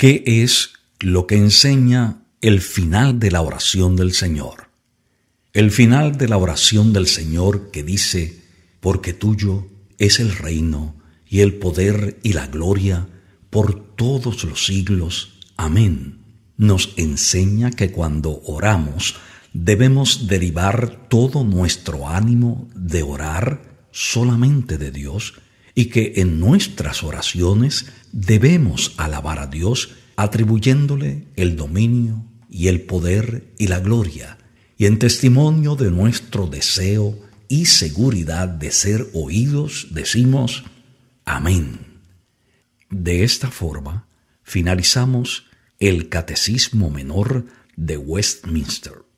¿Qué es lo que enseña el final de la oración del Señor? El final de la oración del Señor que dice, porque tuyo es el reino y el poder y la gloria por todos los siglos. Amén. Nos enseña que cuando oramos debemos derivar todo nuestro ánimo de orar solamente de Dios y que en nuestras oraciones debemos alabar a Dios atribuyéndole el dominio y el poder y la gloria, y en testimonio de nuestro deseo y seguridad de ser oídos, decimos, Amén. De esta forma, finalizamos el Catecismo Menor de Westminster.